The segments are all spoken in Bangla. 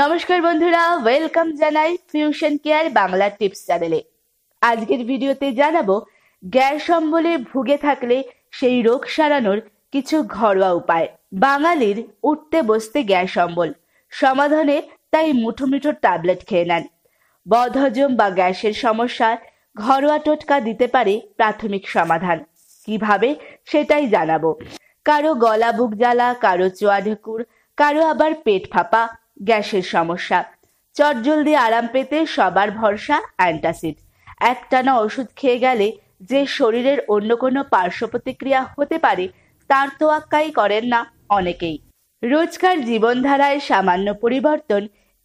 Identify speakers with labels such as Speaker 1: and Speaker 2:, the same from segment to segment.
Speaker 1: নমস্কার বন্ধুরা ওয়েলকাম জানাই ফিউশন কেয়ার বাংলা টিপস চ্যানেলে আজকের ভিডিওতে জানাবো গ্যাস অম্বলে ভুগে থাকলে সেই রোগ সারানোর কিছু ঘরোয়া উপায় বাঙালির উঠতে বসতে গ্যাস অম্বল সমাধানে তাই মুঠো মুঠো ট্যাবলেট খেয়ে নেন বদহজম বা গ্যাসের সমস্যা ঘরোয়া টোটকা দিতে পারে প্রাথমিক সমাধান কিভাবে সেটাই জানাবো কারো গলা বুক জ্বালা কারো চোয়া ঢেকুর কারো আবার পেট ফাঁপা গ্যাসের সমস্যা চটজলদি আরাম পেতে সবার ভরসা অ্যান্টাসিড একটানা ওষুধ খেয়ে গেলে যে শরীরের অন্য কোনো পার্শ্ব প্রতিক্রিয়া হতে পারে তার তোয়াক্কাই করেন না অনেকেই রোজকার জীবনধারায় সামান্য পরিবর্তন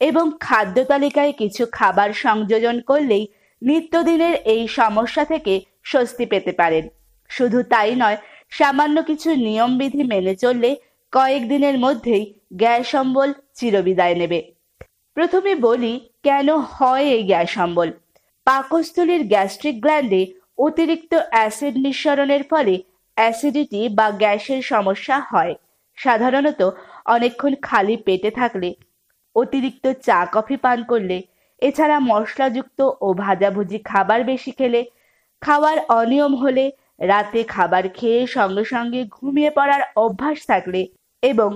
Speaker 1: এবং খাদ্য তালিকায় কিছু খাবার সংযোজন করলেই নিত্যদিনের এই সমস্যা থেকে স্বস্তি পেতে পারেন শুধু তাই নয় সামান্য কিছু নিয়মবিধি মেনে চললে কয়েকদিনের মধ্যেই গ্যাস অম্বল চিরবিদায় নেবে প্রথমে বলি কেন হয় এই গ্যাস অম্বল পাকস্থলীর গ্যাস্ট্রিক গ্ল্যান্ডে অতিরিক্ত অ্যাসিড নিঃসরণের ফলে অ্যাসিডিটি বা গ্যাসের সমস্যা হয় সাধারণত অনেকক্ষণ খালি পেটে থাকলে অতিরিক্ত চা কফি পান করলে এছাড়া মশলাযুক্ত ও ভাজাভুজি খাবার বেশি খেলে খাওয়ার অনিয়ম হলে রাতে খাবার খেয়ে সঙ্গে সঙ্গে ঘুমিয়ে পড়ার অভ্যাস থাকলে এবং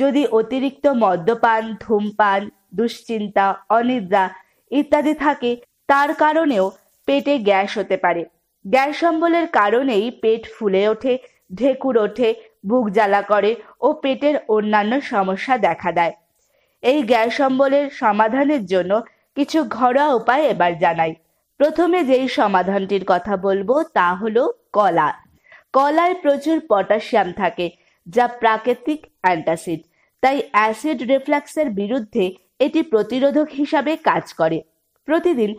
Speaker 1: যদি অতিরিক্ত মদ্যপান ধূমপান দুশ্চিন্তা অনিদ্রা ইত্যাদি থাকে তার কারণেও পেটে গ্যাস হতে পারে গ্যাস অম্বলের কারণেই পেট ফুলে ওঠে ঢেকুর ওঠে বুক জ্বালা করে ও পেটের অন্যান্য সমস্যা দেখা দেয় এই গ্যাস অম্বলের সমাধানের জন্য কিছু ঘরোয়া উপায় এবার জানাই প্রথমে যেই সমাধানটির কথা বলবো তা হলো কলা কলায় প্রচুর পটাশিয়াম থাকে যা প্রাকৃতিক অ্যান্টাসিড তাই অ্যাসিড রিফ্লাক্সের বিরুদ্ধে এটি প্রতিরোধক হিসাবে কাজ করে প্রতিদিন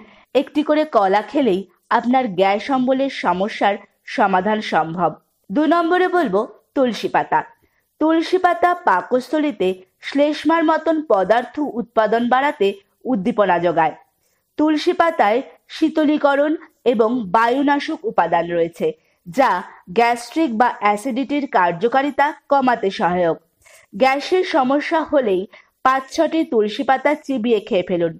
Speaker 1: একটি করে কলা খেলেই আপনার গ্যাস অম্বলের সমস্যার সমাধান সম্ভব দু নম্বরে বলবো তুলসী পাতা তুলসী পাতা পাকস্থলিতে শ্লেষ্মার মতন পদার্থ উৎপাদন বাড়াতে উদ্দীপনা যোগায় তুলসী পাতায় শীতলীকরণ এবং বায়ুনাশক উপাদান রয়েছে যা গ্যাস্ট্রিক বা অ্যাসিডিটির কার্যকারিতা কমাতে সহায়ক গ্যাসের সমস্যা হলেই পাঁচ ছটি তুলসী পাতা চিবিয়ে খেয়ে ফেলুন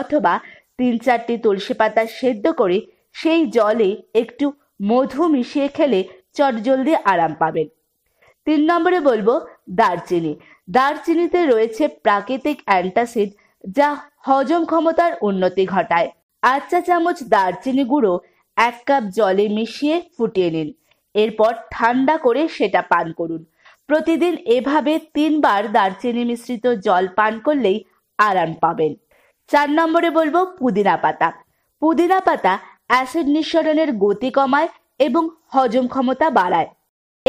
Speaker 1: অথবা তিন চারটি তুলসী পাতা সেদ্ধ করে সেই জলে একটু মধু মিশিয়ে খেলে চট জলদি আরাম পাবেন তিন নম্বরে বলবো দারচিনি দারচিনিতে রয়েছে প্রাকৃতিক অ্যান্টাসিড যা হজম ক্ষমতার উন্নতি ঘটায় আচ্চা চামচ দারচিনি গুঁড়ো এক কাপ জলে মিশিয়ে ফুটিয়ে নিন এরপর ঠান্ডা করে সেটা পান করুন প্রতিদিন এভাবে তিনবার দারচিনি মিশ্রিত জল পান করলেই আরাম পাবেন চার নম্বরে বলবো পুদিনা পাতা পুদিনা পাতা অ্যাসিড নিঃসরণের গতি কমায় এবং হজম ক্ষমতা বাড়ায়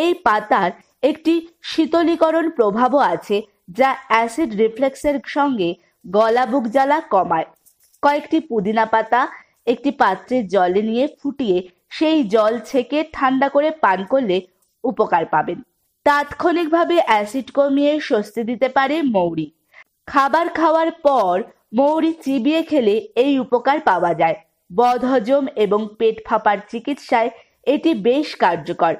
Speaker 1: এই পাতার একটি শীতলীকরণ প্রভাবও আছে যা অ্যাসিড রিফ্লেক্সের সঙ্গে গলা বুক জ্বালা কমায় কয়েকটি পুদিনা পাতা একটি পাত্রে জলে নিয়ে ফুটিয়ে সেই জল ছেঁকে ঠান্ডা করে পান করলে উপকার পাবেন তাৎক্ষণিকভাবে অ্যাসিড কমিয়ে স্বস্তি দিতে পারে মৌরি খাবার খাওয়ার পর মৌরি চিবিয়ে খেলে এই উপকার পাওয়া যায় বদহজম এবং পেট ফাঁপার চিকিৎসায় এটি বেশ কার্যকর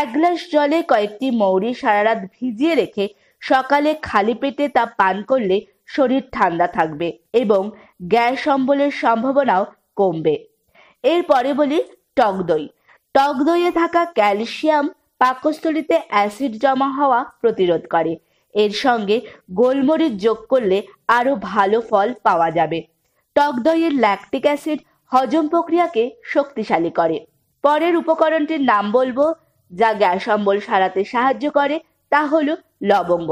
Speaker 1: এক গ্লাস জলে কয়েকটি মৌরি সারা রাত ভিজিয়ে রেখে সকালে খালি পেটে তা পান করলে শরীর ঠান্ডা থাকবে এবং গ্যাস অম্বলের সম্ভাবনাও কমবে এরপরে বলি টক দই টক দইয়ে থাকা ক্যালসিয়াম পাকস্থলিতে অ্যাসিড জমা হওয়া প্রতিরোধ করে এর সঙ্গে গোলমরিচ যোগ করলে আরও ভালো ফল পাওয়া যাবে টক দইয়ের ল্যাকটিক অ্যাসিড হজম প্রক্রিয়াকে শক্তিশালী করে পরের উপকরণটির নাম বলবো যা গ্যাস অম্বল সারাতে সাহায্য করে তা হল লবঙ্গ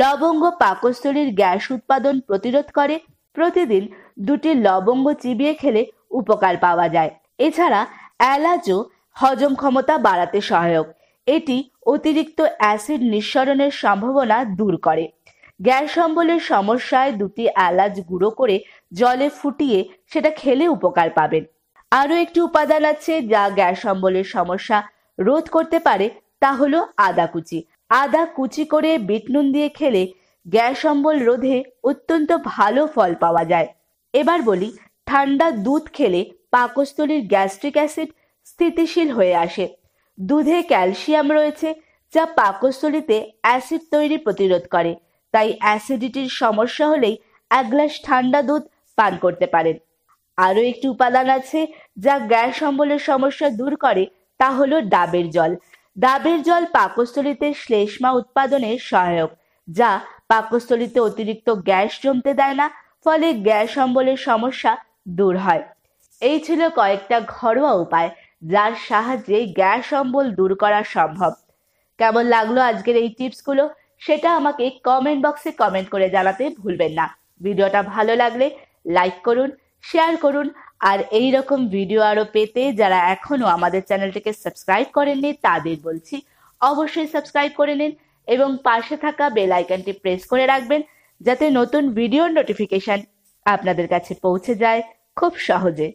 Speaker 1: লবঙ্গ পাকস্থলীর গ্যাস উৎপাদন প্রতিরোধ করে প্রতিদিন দুটি লবঙ্গ চিবিয়ে খেলে উপকার পাওয়া যায় এছাড়া এলাচও হজম ক্ষমতা বাড়াতে সহায়ক এটি অতিরিক্ত অ্যাসিড নিঃসরণের সম্ভাবনা দূর করে গ্যাস অম্বলের সমস্যায় দুটি এলাচ গুঁড়ো করে জলে ফুটিয়ে সেটা খেলে উপকার পাবেন আরও একটি উপাদান আছে যা গ্যাস অম্বলের সমস্যা রোধ করতে পারে তা হলো আদা কুচি আদা কুচি করে বিট নুন দিয়ে খেলে গ্যাস অম্বল রোধে অত্যন্ত ভালো ফল পাওয়া যায় এবার বলি ঠান্ডা দুধ খেলে পাকস্থলীর গ্যাস্ট্রিক অ্যাসিড স্থিতিশীল হয়ে আসে দুধে ক্যালসিয়াম রয়েছে যা পাকস্থলীতে অ্যাসিড তৈরি প্রতিরোধ করে তাই অ্যাসিডিটির সমস্যা হলেই এক গ্লাস ঠান্ডা দুধ পান করতে পারেন আরও একটি উপাদান আছে যা গ্যাস অম্বলের সমস্যা দূর করে তা হলো ডাবের জল ডাবের জল পাকস্থলীতে শ্লেষ্মা উৎপাদনে সহায়ক যা পাকস্থলীতে অতিরিক্ত গ্যাস জমতে দেয় না ফলে গ্যাস অম্বলের সমস্যা দূর হয় এই ছিল কয়েকটা ঘরোয়া উপায় যার সাহায্যে গ্যাস অম্বল দূর করা সম্ভব কেমন লাগলো আজকের এই টিপসগুলো সেটা আমাকে কমেন্ট বক্সে কমেন্ট করে জানাতে ভুলবেন না ভিডিওটা ভালো লাগলে লাইক করুন শেয়ার করুন আর এই রকম ভিডিও আরও পেতে যারা এখনও আমাদের চ্যানেলটিকে সাবস্ক্রাইব করেননি তাদের বলছি অবশ্যই সাবস্ক্রাইব করে নিন এবং পাশে থাকা বেল আইকনটি প্রেস করে রাখবেন যাতে নতুন ভিডিওর নোটিফিকেশান আপনাদের কাছে পৌঁছে যায় খুব সহজে